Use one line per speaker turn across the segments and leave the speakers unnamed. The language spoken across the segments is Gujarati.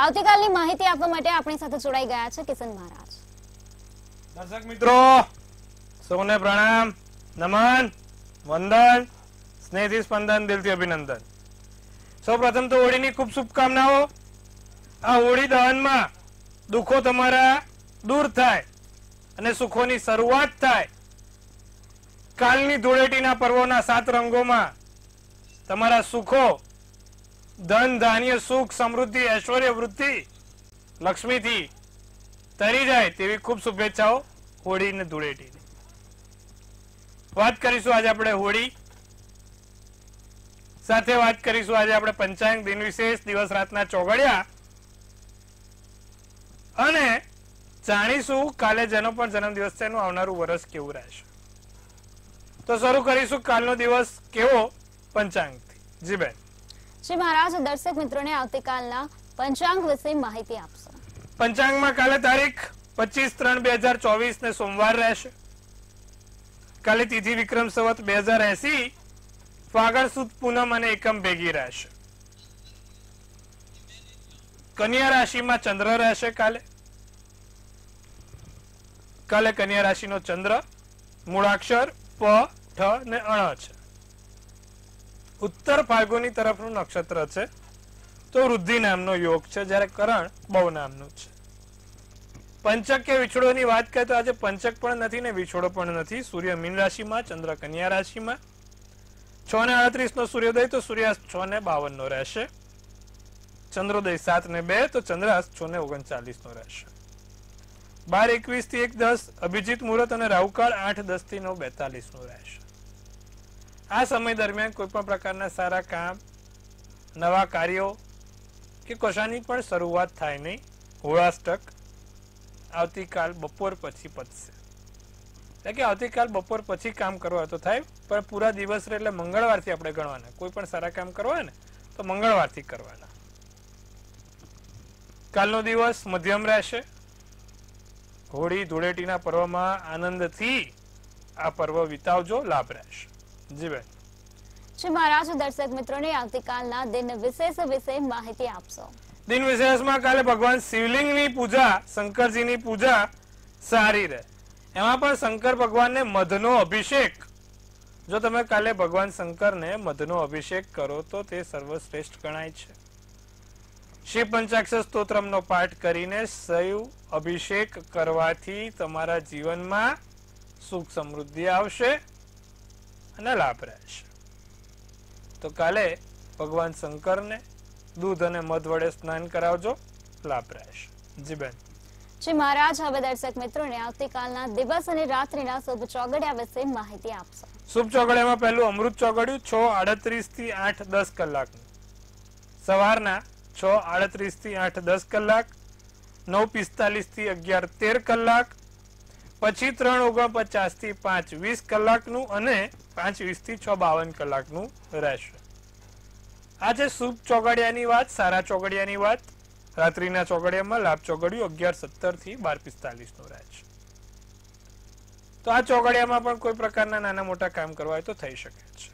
આવતીકાલની માહિતી આપવા માટે આપણી સાથે જોડાઈ ગયા છે કિશન મહારાજ
દર્શક મિત્રો સૌને પ્રણામ નમન વંદન સ્નેહથી સ્પંદન દિલથી અભિનંદન સૌ પ્રથમ તો હોળીની ખૂબ શુભકામનાઓ આ હોળી દહનમાં દુઃખો તમારા દૂર થાય અને સુખોની શરૂઆત થાય કાલની ધૂળેટીના પર્વોના સાત રંગોમાં તમારા સુખો ધન ધાન્ય સુખ સમૃદ્ધિ ઐશ્વર્ય વૃદ્ધિ લક્ષ્મીથી તરી જાય તેવી ખૂબ શુભેચ્છાઓ હોળીને ધૂળેટીની વાત કરીશું આજે આપણે હોળી સાથે વાત કરીશું આજે આપણે પંચાંગ દિન વિશેષ દિવસ રાતના ચોગડિયા અને જાણીશું કાલે જેનો પણ જન્મદિવસ છે એનું આવનારું વર્ષ કેવું રહેશે તો શરૂ કરીશું કાલનો દિવસ કેવો પંચાંગ જી બેન
શ્રી મહારાજ દર્શક મિત્રોને આવતીકાલના પંચાંગ વિશે માહિતી આપશો
પંચાંગમાં કાલે તારીખ પચીસ ત્રણ બે હજાર ચોવીસ ને સોમવાર રહેશે કાલે તિથિ વિક્રમ સવત બે હજાર એસી ફાગણ સુદ પૂનમ અને એકમ ભેગી રહેશે કન્યા રાશિમાં ચંદ્ર રહેશે કાલે કાલે કન્યા રાશિનો ચંદ્ર મૂળાક્ષર પ ઠ ને અણ છે ઉત્તર ફાલ્ગુની તરફનું નક્ષત્ર છે તો વૃદ્ધિ નામનો યોગ છે જ્યારે કરણ બહુ નામનું છે પંચક કે વિછોડોની વાત કરીએ તો આજે પંચક પણ નથી ને વિછોડો પણ નથી સૂર્ય મીન રાશિમાં ચંદ્ર કન્યા રાશિમાં છ ને આડત્રીસ નો સૂર્યોદય તો સૂર્યાસ્ત છ ને બાવન નો રહેશે ચંદ્રોદય સાત ને બે તો ચંદ્રાસ્ત છ ને ઓગણચાલીસ નો રહેશે બાર એકવીસ થી એક દસ અભિજીત મુહૂર્ત અને રાહુકાળ આઠ દસ થી નવ બેતાલીસ નો રહેશે આ સમય દરમિયાન કોઈ પણ પ્રકારના સારા કામ નવા કાર્યો કે કશાની પણ શરૂઆત થાય નહીં હોળાષ્ટક આવતીકાલ બપોર પછી પતશે એટલે કે આવતીકાલ બપોર પછી કામ કરવા તો થાય પણ પૂરા દિવસ રહે એટલે મંગળવારથી આપણે ગણવાના કોઈ પણ સારા કામ કરવા હોય ને તો મંગળવારથી કરવાના કાલનો દિવસ મધ્યમ રહેશે હોળી ધૂળેટીના પર્વમાં આનંદથી આ પર્વ વિતાવજો લાભ રહેશે જી ભાઈ
શ્રી મહારાજ દર્શક મિત્રોને આવતીકાલના દિન વિશેષ વિશે માહિતી આપશો
દિન વિશેષમાં કાલે ભગવાન શિવલિંગની પૂજા શંકરજીની પૂજા સારી રહે એમાં પણ શંકર ભગવાનને મધનો અભિષેક જો તમે કાલે ભગવાન શંકરને મધનો અભિષેક કરો તો તે સર્વશ્રેષ્ઠ ગણાય છે શિવ પંચાક્ષર નો પાઠ કરીને શૈવ અભિષેક કરવાથી તમારા જીવનમાં સુખ સમૃદ્ધિ આવશે અને લાભ રહેશે તો કાલે ભગવાન શંકરને દૂધ અને મધ વડે સ્નાન કરાવજો લાભ રહેશે જી બેન
શ્રી મહારાજ હવે દર્શક મિત્રોને આવતીકાલના દિવસ અને રાત્રિના શુભ ચોગડિયા વિશે માહિતી આપશો
શુભ ચોગડિયામાં પહેલું અમૃત ચોગડિયું છ આડત્રીસ થી આઠ દસ કલાકનું સવારના છ આડત્રીસ થી આઠ દસ કલાક નવ પિસ્તાલીસ થી અગિયાર તેર કલાક પછી ત્રણ ઓગણપચાસ થી પાંચ વીસ કલાકનું અને પાંચ વીસ થી છ બાવન કલાકનું રહેશે આ છે શુભ ચોગડિયાની વાત સારા ચોગડિયાની વાત રાત્રિના ચોગડિયામાં લાભ ચોગડિયું અગિયાર સત્તર થી બાર પિસ્તાલીસ નું રહેશે તો આ ચોગડિયામાં પણ કોઈ પ્રકારના નાના મોટા કામ કરવા હોય તો થઈ શકે છે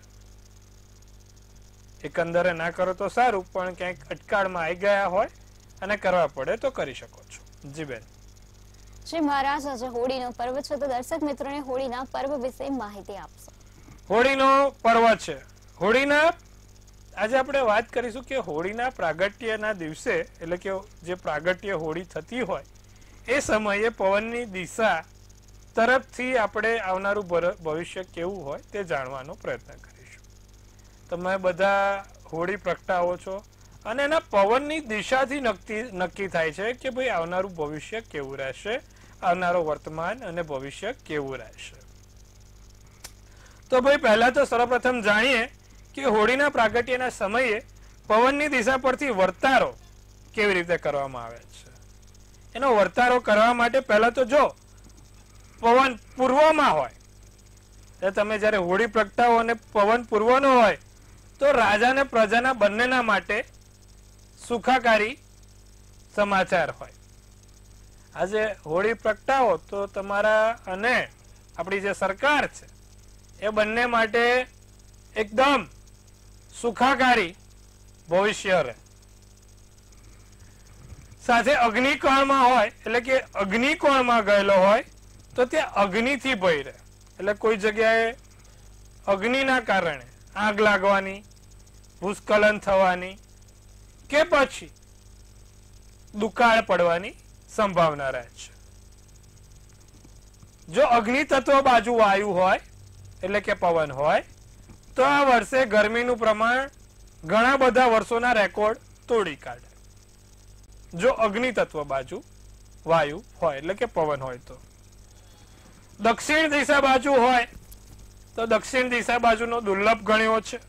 એકંદરે ના કરો તો સારું પણ ક્યાંક અટકાળમાં આવી ગયા હોય અને કરવા પડે તો કરી શકો છો જી બેન
શ્રી મહારાજ આજે હોળીનો પર્વ છે તો દર્શક મિત્રોને હોળીના પર્વ વિશે માહિતી આપશો
હોળીનો પર્વ છે હોળીના આજે આપણે વાત કરીશું કે હોળીના પ્રાગટ્યના દિવસે એટલે કે જે પ્રાગટ્ય હોળી થતી હોય એ સમયે પવનની દિશા તરફથી આપણે આવનારું ભવિષ્ય કેવું હોય તે જાણવાનો પ્રયત્ન કરીશું તમે બધા હોળી પ્રગટાવો છો અને એના પવનની દિશાથી નક્કી નક્કી થાય છે કે ભાઈ આવનારું ભવિષ્ય કેવું રહેશે આવનારો વર્તમાન અને ભવિષ્ય કેવું રહેશે તો ભાઈ પહેલા તો સર્વપ્રથમ જાણીએ કે હોળીના પ્રાગટ્યના સમયે પવનની દિશા પરથી વર્તારો કેવી રીતે કરવામાં આવે છે એનો વર્તારો કરવા માટે પહેલા તો જો પવન પૂર્વમાં હોય તમે જ્યારે હોળી પ્રગટાવો અને પવન પૂર્વનો હોય તો રાજાને પ્રજાના બંનેના માટે સુખાકારી સમાચાર હોય આજે હોળી પ્રગટાવો તો તમારા અને આપણી જે સરકાર છે એ બંને માટે એકદમ સુખાકારી ભવિષ્ય રહે સાથે અગ્નિકોણમાં હોય એટલે કે અગ્નિકોણમાં ગયેલો હોય તો તે અગ્નિથી ભય રહે એટલે કોઈ જગ્યાએ અગ્નિના કારણે આગ લાગવાની ભૂસ્ખલન થવાની કે પછી દુકાળ પડવાની સંભાવના રહે છે જો અગ્નિ તત્વ બાજુ વાયુ હોય એટલે કે પવન હોય તો આ વર્ષે ગરમીનું પ્રમાણ ઘણા બધા વર્ષોના રેકોર્ડ તોડી કાઢે જો અગ્નિ તત્વ બાજુ વાયુ હોય એટલે કે પવન હોય તો દક્ષિણ દિશા બાજુ હોય તો દક્ષિણ દિશા બાજુનો દુર્લભ ગણ્યો છે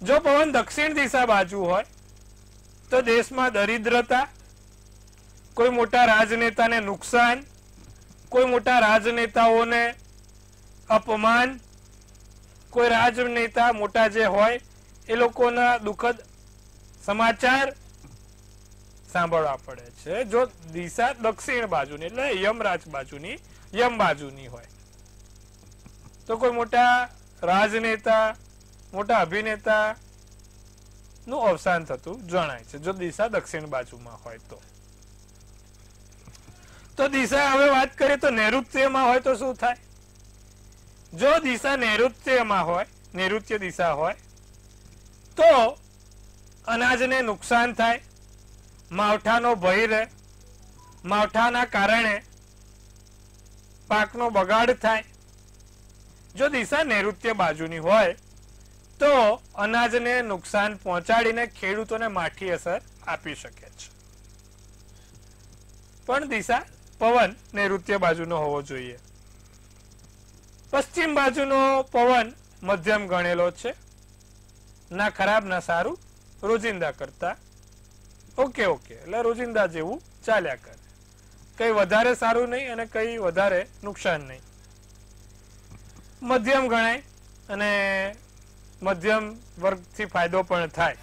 જો પવન દક્ષિણ દિશા બાજુ હોય તો દેશમાં દરિદ્રતા કોઈ મોટા રાજનેતાને નુકસાન કોઈ મોટા રાજનેતાઓને અપમાન કોઈ રાજનેતા મોટા જે હોય એ લોકોના દુઃખદ સમાચાર સાંભળવા પડે છે જો દિશા દક્ષિણ બાજુની એટલે યમરાજ બાજુની યમ બાજુની હોય તો કોઈ મોટા રાજનેતા મોટા અભિનેતા નું અવસાન થતું જણાય છે જો દિશા દક્ષિણ બાજુમાં હોય તો તો દિશા હવે વાત કરીએ તો નૈઋત્યમાં હોય તો શું થાય જો દિશા નૈઋત્યમાં હોય નૈઋત્ય દિશા હોય તો અનાજને નુકસાન થાય માવઠાનો ભય રહે માવઠાના કારણે પાકનો બગાડ થાય જો દિશા નૈઋત્ય બાજુની હોય તો અનાજને નુકસાન પહોંચાડીને ખેડૂતોને માઠી અસર આપી શકે છે પણ દિશા પવન નૈઋત્ય બાજુનો હોવો જોઈએ પશ્ચિમ બાજુનો પવન મધ્યમ ગણેલો છે ના ખરાબ ના સારું રોજિંદા કરતા ઓકે ઓકે એટલે રોજિંદા જેવું ચાલ્યા કરે કઈ વધારે સારું નહીં અને કઈ વધારે નુકસાન નહીં મધ્યમ ગણાય અને મધ્યમ વર્ગથી ફાયદો પણ થાય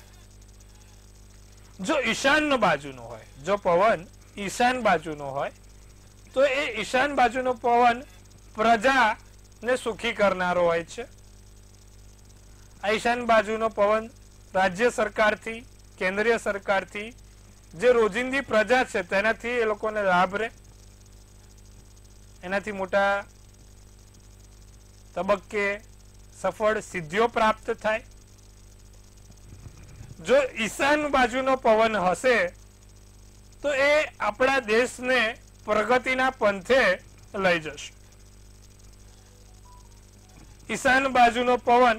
જો ઈશાન બાજુનો હોય જો પવન ઈશાન બાજુનો હોય તો એ ઈશાન બાજુનો પવન પ્રજાને સુખી કરનારો હોય છે આ ઈશાન બાજુનો પવન રાજ્ય સરકારથી કેન્દ્રીય સરકારથી જે રોજિંદી પ્રજા છે તેનાથી એ લોકોને લાભ રહે એનાથી મોટા તબક્કે સફળ સિદ્ધિઓ પ્રાપ્ત થાય જો ઈશાન બાજુનો પવન હશે તો એ આપણા દેશને પ્રગતિના પંથે લઈ જશે ઈશાન બાજુનો પવન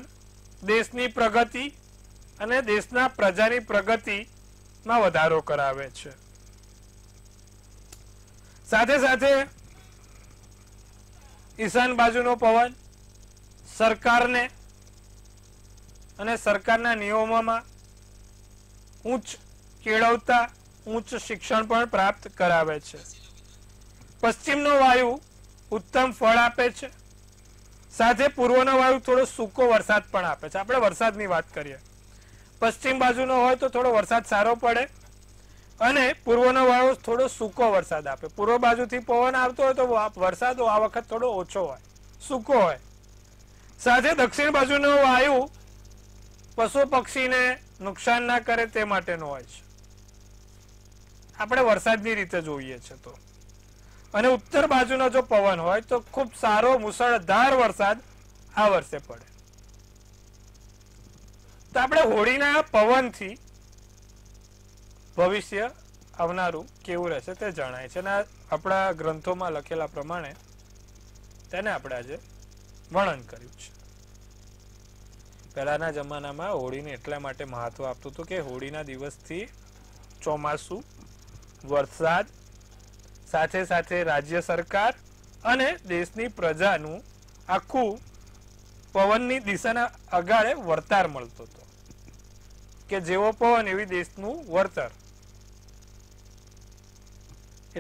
દેશની પ્રગતિ અને દેશના પ્રજાની પ્રગતિમાં વધારો કરાવે છે સાથે સાથે ઈશાન બાજુનો પવન સરકારને અને સરકારના નિયમોમાં ઉચ્ચ કેળવતા ઉચ્ચ શિક્ષણ પણ પ્રાપ્ત કરાવે છે પશ્ચિમનો વાયુ ઉત્તમ ફળ આપે છે સાથે પૂર્વનો વાયુ થોડો સૂકો વરસાદ પણ આપે છે આપણે વરસાદની વાત કરીએ પશ્ચિમ બાજુનો હોય તો થોડો વરસાદ સારો પડે અને પૂર્વનો વાયુ થોડો સૂકો વરસાદ આપે પૂર્વ બાજુથી પવન આવતો હોય તો વરસાદ આ વખત થોડો ઓછો હોય સૂકો હોય સાથે દક્ષિણ બાજુનો વાયુ પશુ પક્ષીને નુકસાન ના કરે તે માટેનો હોય છે આપણે વરસાદની રીતે જોઈએ છે તો અને ઉત્તર બાજુનો જો પવન હોય તો ખૂબ સારો મુસળધાર વરસાદ આ વર્ષે પડે તો આપણે હોળીના પવનથી ભવિષ્ય આવનારું કેવું રહેશે તે જણાય છે અને આપણા ગ્રંથોમાં લખેલા પ્રમાણે તેને આપણે આજે વર્ણન કર્યું છે પહેલાના જમાનામાં હોળીને એટલા માટે મહત્વ આપતું હતું કે હોળીના દિવસથી ચોમાસું વરસાદ સાથે સાથે રાજ્ય સરકાર અને દેશની પ્રજાનું આખું પવનની દિશાના અગાડે વળતર મળતો હતો કે જેવો પવન એવી દેશનું વળતર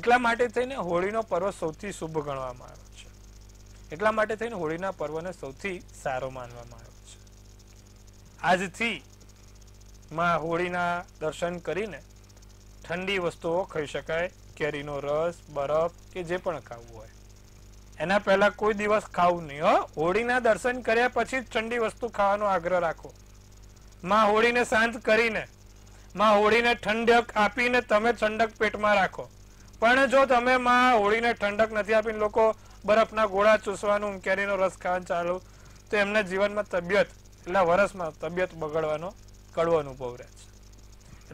એટલા માટે થઈને હોળીનો પર્વ સૌથી શુભ ગણવામાં આવ્યો છે એટલા માટે થઈને હોળીના પર્વને સૌથી સારો માનવામાં આવ્યો છે આજથી માં હોળીના દર્શન કરીને ઠંડી વસ્તુઓ ખાઈ શકાય કેરીનો રસ બરફ કે જે પણ ખાવું હોય એના પહેલા કોઈ દિવસ ખાવું નહીં હો હોળીના દર્શન કર્યા પછી જ ઠંડી વસ્તુ ખાવાનો આગ્રહ રાખો માં હોળીને શાંત કરીને માં હોળીને ઠંડક આપીને તમે ઠંડક પેટમાં રાખો પણ જો તમે માં હોળીને ઠંડક નથી આપીને લોકો બરફના ગોળા ચૂસવાનું કેરીનો રસ ખાવાનું ચાલુ તો એમના જીવનમાં તબિયત એટલા વર્ષમાં તબિયત બગડવાનો કડવો અનુભવ રહે છે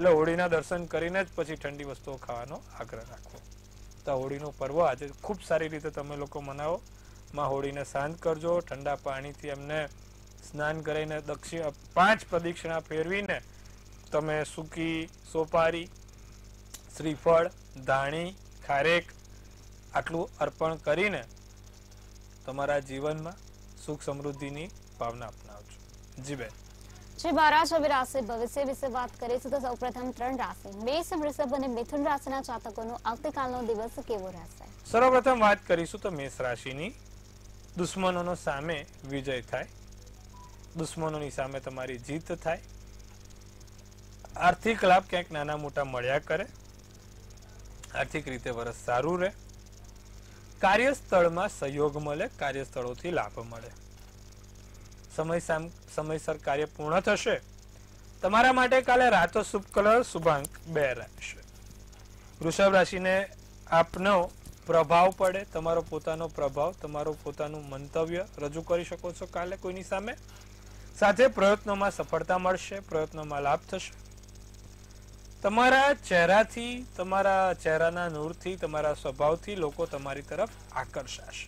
એટલે હોળીના દર્શન કરીને જ પછી ઠંડી વસ્તુઓ ખાવાનો આગ્રહ રાખવો તો હોળીનો પર્વ આજે ખૂબ સારી રીતે તમે લોકો મનાવો માં હોળીને શાંત કરજો ઠંડા પાણીથી એમને સ્નાન કરીને દક્ષિણ પાંચ પ્રદિક્ષિણા ફેરવીને તમે સૂકી સોપારી શ્રીફળ ધાણી ખારેક આટલું અર્પણ કરીને તમારા જીવનમાં સુખ સમૃદ્ધિની ભાવના અપનાવજો જી બેન
જે બાર હવે રાશિ ભવિષ્ય વિશે વાત કરીશું તો સૌપ્રથમ ત્રણ રાશિ મેષ વૃષભ અને મિથુન રાશિના જાતકોનો આવતીકાલનો દિવસ કેવો રહેશે
સર્વપ્રથમ વાત કરીશું તો મેષ રાશિની દુશ્મનોનો સામે વિજય થાય દુશ્મનોની સામે તમારી જીત થાય આર્થિક લાભ ક્યાંક નાના મોટા મળ્યા કરે આર્થિક રીતે વરસ સારું રહે કાર્યસ્થળમાં સહયોગ મળે કાર્યસ્થળોથી લાભ મળે સમયસર કાર્ય પૂર્ણ થશે તમારા માટે કાલે રાતો શુભ કલર શુભાંક બે રહેશે વૃષભ રાશિને આપનો પ્રભાવ પડે તમારો પોતાનો પ્રભાવ તમારું પોતાનું મંતવ્ય રજૂ કરી શકો છો કાલે કોઈની સામે સાથે પ્રયત્નોમાં સફળતા મળશે પ્રયત્નોમાં લાભ થશે તમારા ચહેરાથી તમારા ચહેરાના નૂરથી તમારા સ્વભાવથી લોકો તમારી તરફ આકર્ષાશે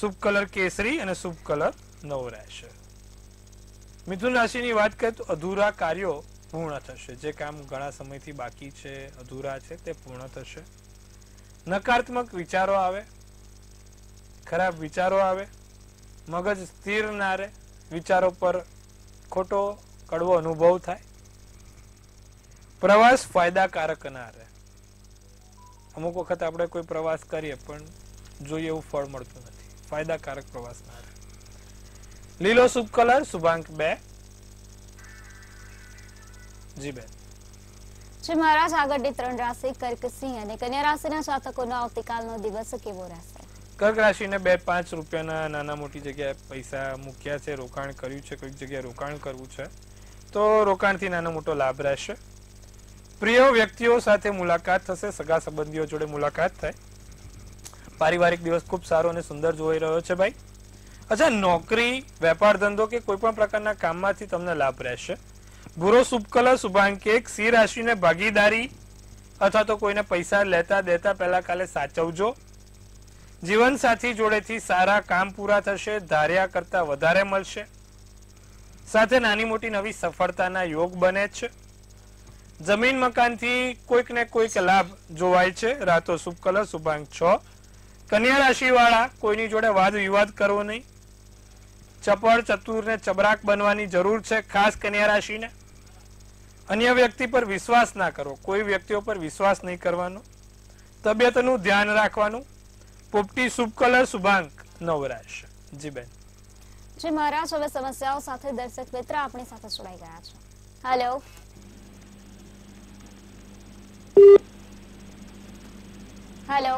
શુભ કલર કેસરી અને શુભ કલર નવો રહેશે મિથુન રાશિની વાત કરીએ તો અધૂરા કાર્યો પૂર્ણ થશે જે કામ ઘણા સમયથી બાકી છે અધૂરા છે તે પૂર્ણ થશે નકારાત્મક વિચારો આવે ખરાબ વિચારો આવે મગજ સ્થિર ના રહે વિચારો પર ખોટો કડવો અનુભવ થાય પ્રવાસ ફાયદાકારક ના રહે અમુક વખત આપણે કોઈ પ્રવાસ કરીએ પણ જોઈએ એવું ફળ મળતું નથી ફાયદાકારક પ્રવાસ બહાર લીલો શુભ કલર શુભાંક બે જી બેન
શ્રી મહારાજ આગળની ત્રણ રાશિ કર્ક સિંહ અને કન્યા રાશિના જાતકોનો આવતીકાલનો દિવસ કેવો રહેશે
કર્ક રાશિને બે પાંચ રૂપિયાના નાના મોટી જગ્યાએ પૈસા મૂક્યા છે રોકાણ કર્યું છે કોઈક જગ્યાએ રોકાણ કરવું છે તો રોકાણથી નાનો મોટો લાભ રહેશે પ્રિય વ્યક્તિઓ સાથે મુલાકાત થશે સગા સંબંધીઓ જોડે મુલાકાત થાય પારિવારિક દિવસ ખૂબ સારો અને સુંદર જોઈ રહ્યો છે ભાઈ અચ્છા નોકરી વેપાર ધંધો કે કોઈ પણ પ્રકારના કામમાંથી તમને લાભ રહેશે ભૂરો શુભકલર શુભાંકેક સિંહ રાશિને ભાગીદારી અથવા તો કોઈને પૈસા લેતા દેતા પહેલા કાલે સાચવજો જીવનસાથી જોડેથી સારા કામ પૂરા થશે ધાર્યા કરતા વધારે મળશે સાથે નાની મોટી નવી સફળતાના યોગ બને છે જમીન મકાનથી કોઈક ને કોઈક લાભ જોવાય છે રાતો શુભ કલર શુભાંક છ કન્યા રાશિવાળા કોઈની જોડે વાદ વિવાદ કરવો નહીં ચપળ ચતુર ને ચબરાક બનવાની જરૂર છે ખાસ કન્યા રાશિને અન્ય વ્યક્તિ પર વિશ્વાસ ના કરો કોઈ વ્યક્તિઓ પર વિશ્વાસ નહીં કરવાનો તબિયતનું ધ્યાન રાખવાનું પોપટી શુભ કલર શુભાંક નવરાશ રહેશે જી બેન
જી મહારાજ હવે સમસ્યાઓ સાથે દર્શક મિત્ર આપણી સાથે જોડાઈ ગયા છે હેલો હેલો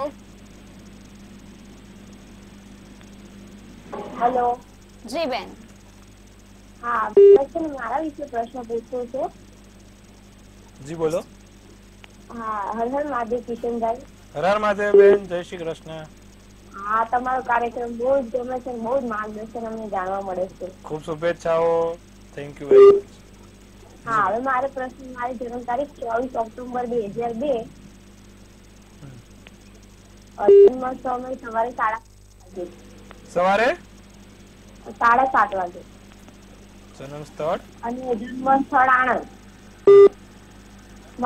હેલો જી બેન હા
પછી મારા વિશે પ્રશ્ન પૂછવો છે જી બોલો હા હર હર મહાદેવ કિશનભાઈ હર હર મહાદેવ બેન જય શ્રી કૃષ્ણ હા તમારો કાર્યક્રમ બહુ જ ગમે છે બહુ જ માર્ગદર્શન અમને જાણવા મળે છે ખૂબ શુભેચ્છાઓ થેન્ક યુ વેરી મચ
હા હવે મારો પ્રશ્ન મારી જન્મ તારીખ ચોવીસ ઓક્ટોબર બે હજાર બે અર્જુનમાં સમય સવારે
સાડા સવારે સાડા સાત વાગે જન્મ સ્થળ અને જન્મ સ્થળ આણંદ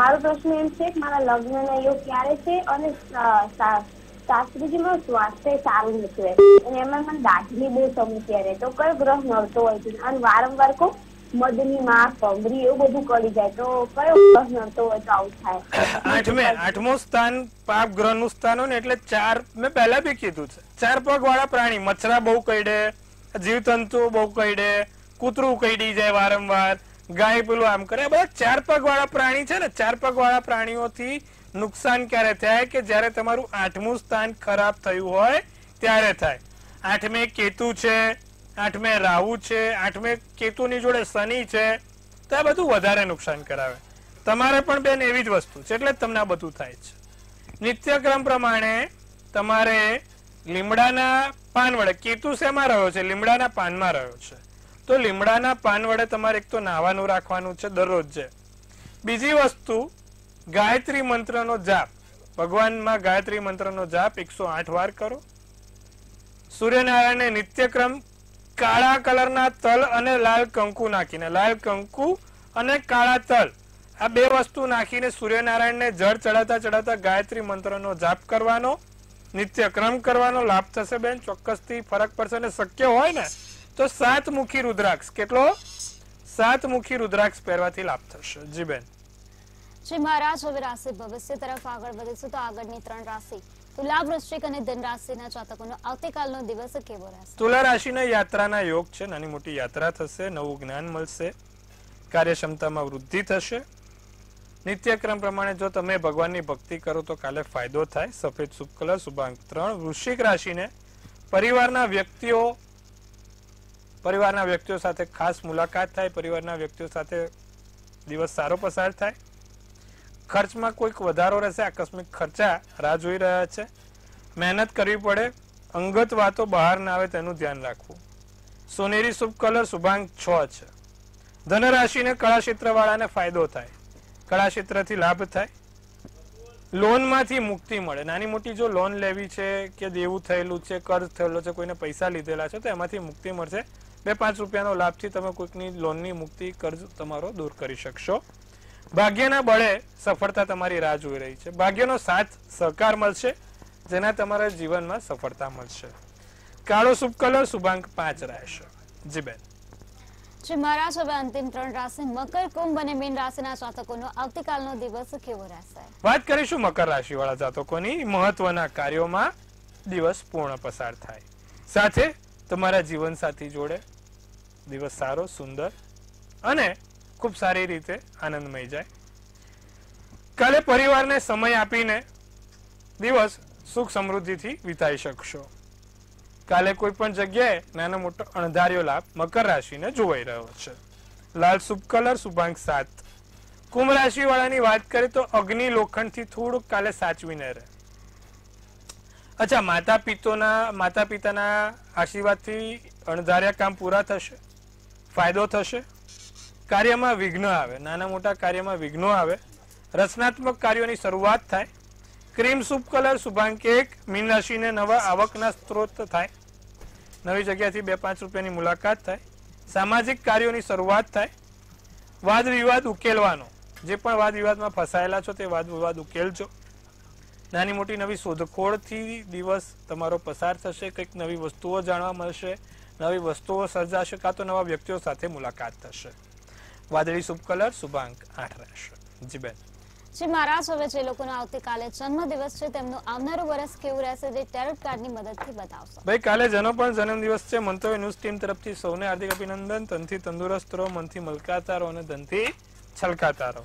મારો પ્રશ્ન એમ છે
કે મારા લગ્ન યોગ ક્યારે છે અને શાસ્ત્રીજી નું સ્વાસ્થ્ય સારું નથી અને એમાં મને દાઢલી બહુ સમસ્યા રહે તો કયો ગ્રહ મળતો હોય છે અને વારંવાર કોઈ મધની માં કમરી એવું બધું કરી જાય તો કયો ગ્રહ તો આવું થાય
આઠમે આઠમું સ્થાન પાપ ગ્રહ નું સ્થાન હોય ને એટલે ચાર મેં પહેલા બી કીધું છે ચાર પગ વાળા પ્રાણી મચ્છરા બહુ કઈડે જીવતંતુ બહુ કઈડે કૂતરું કઈડી જાય વારંવાર ગાય પેલું આમ કરે બધા ચાર પગ વાળા પ્રાણી છે ને ચાર પગ વાળા પ્રાણીઓથી નુકસાન ક્યારે થાય કે જ્યારે તમારું આઠમું સ્થાન ખરાબ થયું હોય ત્યારે થાય આઠમે કેતુ છે આઠમે રાહુ છે આઠમે કેતુની જોડે શનિ છે તો આ બધું વધારે નુકસાન કરાવે તમારે પણ બેન એવી જ વસ્તુ છે એટલે તમને આ બધું થાય છે નિત્યક્રમ પ્રમાણે તમારે લીમડાના પાન વડે કેતુ શેમાં રહ્યો છે લીમડાના પાનમાં રહ્યો છે તો લીમડાના પાન વડે તમારે એક તો નાહવાનું રાખવાનું છે દરરોજ બીજી વસ્તુ ગાયત્રી મંત્રનો જાપ ભગવાનમાં ગાયત્રી મંત્રનો જાપ એકસો આઠ વાર કરો સૂર્યનારાયણને નિત્યક્રમ કાળા કલરના તલ અને લાલ કંકુ નાખીને લાલ કંકુ અને કાળા તલ આ બે વસ્તુ નાખીને સૂર્યનારાયણને જળ ચડાતા ચડાતા ગાયત્રી મંત્રનો જાપ કરવાનો નિત્યક્રમ કરવાનો લાભ થશે બેન ચોક્કસથી ફરક પડશે અને શક્ય હોય ને તો સાત મુખી રુદ્રાક્ષ કેટલો સાત મુખી રુદ્રાક્ષ પહેરવાથી લાભ થશે જી બેન
જી મહારાજ હવે રાશિ ભવિષ્ય તરફ આગળ વધીશું તો આગળની ત્રણ રાશિ તુલા વૃશ્ચિક અને ધન જાતકોનો આવતીકાલનો દિવસ કેવો રહેશે તુલા
રાશિના યાત્રાના યોગ છે નાની મોટી યાત્રા થશે નવું જ્ઞાન મળશે કાર્યક્ષમતામાં વૃદ્ધિ થશે નિત્યક્રમ પ્રમાણે જો તમે ભગવાનની ભક્તિ કરો તો કાલે ફાયદો થાય સફેદ શુભ કલર શુભાંક ત્રણ વૃશ્ચિક રાશિને પરિવારના વ્યક્તિઓ પરિવારના વ્યક્તિઓ સાથે ખાસ મુલાકાત થાય પરિવારના વ્યક્તિઓ સાથે દિવસ સારો પસાર થાય ખર્ચમાં કોઈક વધારો રહેશે આકસ્મિક ખર્ચા રાહ જોઈ રહ્યા છે મહેનત કરવી પડે અંગત વાતો બહાર ના આવે તેનું ધ્યાન રાખવું સોનેરી શુભ કલર શુભાંક છ છે ધનરાશિને કળા ક્ષેત્રવાળાને ફાયદો થાય કળા ક્ષેત્રથી લાભ થાય લોનમાંથી મુક્તિ મળે નાની મોટી જો લોન લેવી છે કે દેવું થયેલું છે કર્જ થયેલો છે કોઈને પૈસા લીધેલા છે તો એમાંથી મુક્તિ મળશે બે પાંચ રૂપિયાનો લાભથી તમે કોઈકની લોનની મુક્તિ કર્જ તમારો દૂર કરી શકશો ભાગ્યના બળે સફળતા તમારી રાહ જોઈ રહી છે ભાગ્યનો સાથ સહકાર મળશે જેના તમારા જીવનમાં સફળતા મળશે કાળો શુભ કલર શુભાંક પાંચ રહેશે જી બેન
શ્રી મહારાજ હવે અંતિમ ત્રણ રાશિ મકર કુંભ અને મીન રાશિના જાતકોનો આવતીકાલનો દિવસ કેવો રહેશે
વાત કરીશું મકર રાશિ વાળા જાતકોની મહત્વના કાર્યોમાં દિવસ પૂર્ણ પસાર થાય સાથે તમારા જીવન સાથી જોડે દિવસ સારો સુંદર અને ખૂબ સારી રીતે આનંદમય જાય કાલે પરિવારને સમય આપીને દિવસ સુખ સમૃદ્ધિથી વિતાઈ શકશો કાલે કોઈ પણ જગ્યાએ નાનો મોટો અણધાર્યો લાભ મકર રાશિને જોવાઈ રહ્યો છે લાલ શુભ કલર શુભાંક સાત કુંભ રાશિ વાળાની વાત કરીએ તો અગ્નિ લોખંડથી થોડુંક કાલે સાચવીને રહે અચ્છા માતા પિતોના માતા પિતાના આશીર્વાદથી અણધાર્યા કામ પૂરા થશે ફાયદો થશે કાર્યમાં વિઘ્ન આવે નાના મોટા કાર્યમાં વિઘ્નો આવે રચનાત્મક કાર્યોની શરૂઆત થાય ક્રીમ શુભ કલર શુભાંકેક મીન રાશિને નવા આવકના સ્ત્રોત થાય નવી જગ્યાથી બે પાંચ રૂપિયાની મુલાકાત થાય સામાજિક કાર્યોની શરૂઆત થાય વાદ વિવાદ ઉકેલવાનો જે પણ વાદ વિવાદમાં ફસાયેલા છો તે વાદ વિવાદ ઉકેલજો નાની મોટી નવી શોધખોળથી દિવસ તમારો પસાર થશે કંઈક નવી વસ્તુઓ જાણવા મળશે નવી વસ્તુઓ સર્જાશે કાં તો નવા વ્યક્તિઓ સાથે મુલાકાત થશે વાદળી શુભ કલર શુભાંક આઠ રહેશે જી બેન
જે મહારાજ હવે જે લોકોનો આવતીકાલે જન્મ દિવસ છે તેમનો આવનારો વર્ષ કેવું રહેશે જે ટેરોટ કાર્ડની મદદથી બતાવશો
ભાઈ કાલે જેનો પણ જન્મ દિવસ છે મંતવ્ય ન્યૂઝ ટીમ તરફથી સૌને હાર્દિક અભિનંદન તનથી તંદુરસ્ત રહો મનથી મલકાતા રહો અને ધનથી છલકાતા રહો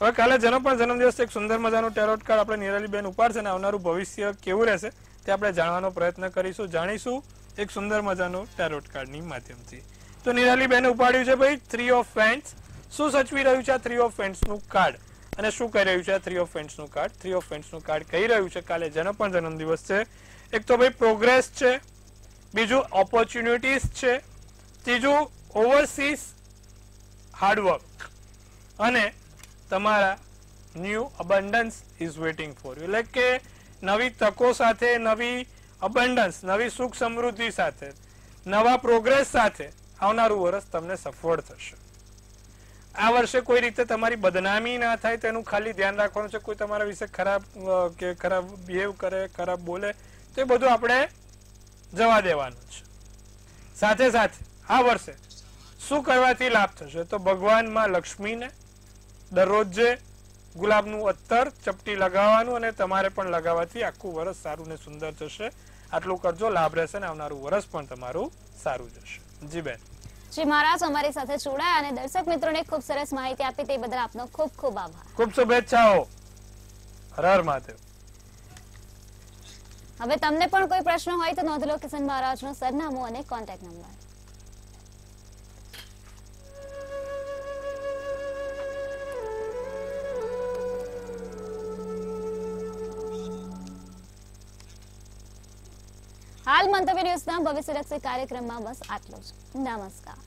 હવે કાલે જેનો પણ જન્મ દિવસ એક સુંદર મજાનું ટેરોટ કાર્ડ આપણે નિરાલી બેન ઉપાડશે અને આવનારું ભવિષ્ય કેવું રહેશે તે આપણે જાણવાનો પ્રયત્ન કરીશું જાણીશું એક સુંદર મજાનું ટેરોટ કાર્ડની માધ્યમથી તો નિરાલી બેને ઉપાડ્યું છે ભાઈ થ્રી ઓફ પેન્ટ્સ શું સચવી રહ્યું છે આ થ્રી ઓફ પેન્ટ્સનું કાર્ડ અને શું કહી રહ્યું છે આ થ્રી ઓફ પેન્ટ્સનું કાર્ડ થ્રી ઓફ પેન્ટ્સનું કાર્ડ કહી રહ્યું છે કાલે જેનો પણ જન્મદિવસ છે એક તો ભાઈ પ્રોગ્રેસ છે બીજું ઓપોર્ચ્યુનિટીઝ છે ત્રીજું ઓવરસીઝ હાર્ડવર્ક અને તમારા new abundance is waiting for you એટલે કે નવી તકો સાથે નવી અબન્ડન્સ નવી સુખ સમૃદ્ધિ સાથે નવા પ્રોગ્રેસ સાથે આવનારું વર્ષ તમને સફળ થશે આ વર્ષે કોઈ રીતે તમારી બદનામી ના થાય તેનું ખાલી ધ્યાન રાખવાનું છે કોઈ તમારા વિશે ખરાબ કે ખરાબ બિહેવ કરે ખરાબ બોલે તો એ બધું આપણે જવા દેવાનું છે સાથે સાથે આ વર્ષે શું કરવાથી લાભ થશે તો ભગવાનમાં લક્ષ્મીને દરરોજે ગુલાબનું અત્તર ચપટી લગાવવાનું અને તમારે પણ લગાવવાથી આખું વરસ સારું ને સુંદર થશે આટલું કરજો લાભ રહેશે ને આવનારું વરસ પણ તમારું સારું જશે જી બેન
જી મહારાજ અમારી સાથે જોડાયા અને દર્શક મિત્રોને ખૂબ સરસ માહિતી આપી તે બદલ આપનો ખૂબ ખૂબ આભાર
ખૂબ શુભેચ્છાઓ હર હર મહાદેવ
હવે તમને પણ કોઈ પ્રશ્ન હોય તો નોંધ લો કિશન મહારાજનો સરનામું અને કોન્ટેક્ટ નંબર હાલ મંતવ્ય ન્યૂઝના ભવિષ્યલક્ષી કાર્યક્રમમાં બસ આટલો જ નમસ્કાર